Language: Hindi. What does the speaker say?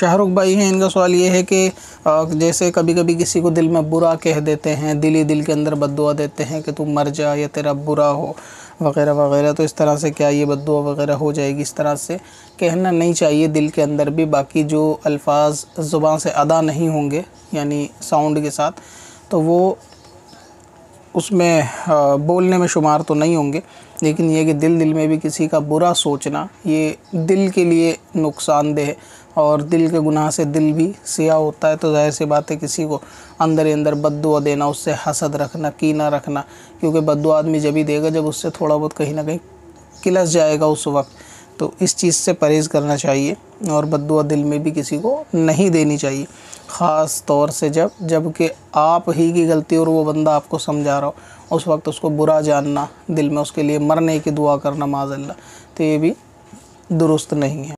शाहरुख भाई हैं इनका सवाल ये है कि जैसे कभी कभी किसी को दिल में बुरा कह देते हैं दिल ही दिल के अंदर बदुआ देते हैं कि तू मर जा या तेरा बुरा हो वगैरह वगैरह तो इस तरह से क्या ये बदुआ वगैरह हो जाएगी इस तरह से कहना नहीं चाहिए दिल के अंदर भी बाकी जो अल्फाज ज़ुबान से अदा नहीं होंगे यानी साउंड के साथ तो वो उसमें बोलने में शुमार तो नहीं होंगे लेकिन यह कि दिल दिल में भी किसी का बुरा सोचना ये दिल के लिए नुकसानदेह है और दिल के गुनाह से दिल भी सियाह होता है तो जाहिर सी बात है किसी को अंदर ही अंदर बदुआ देना उससे हसद रखना कीना रखना क्योंकि बदुआ आदमी जब ही देगा जब उससे थोड़ा बहुत कहीं ना कहीं किलस जाएगा उस वक्त तो इस चीज़ से परहेज़ करना चाहिए और बदुआ दिल में भी किसी को नहीं देनी चाहिए ख़ास तौर से जब जबकि आप ही की गलती और वो बंदा आपको समझा रहा हो उस वक्त उसको बुरा जानना दिल में उसके लिए मरने की दुआ करना माजल्ला तो ये भी दुरुस्त नहीं है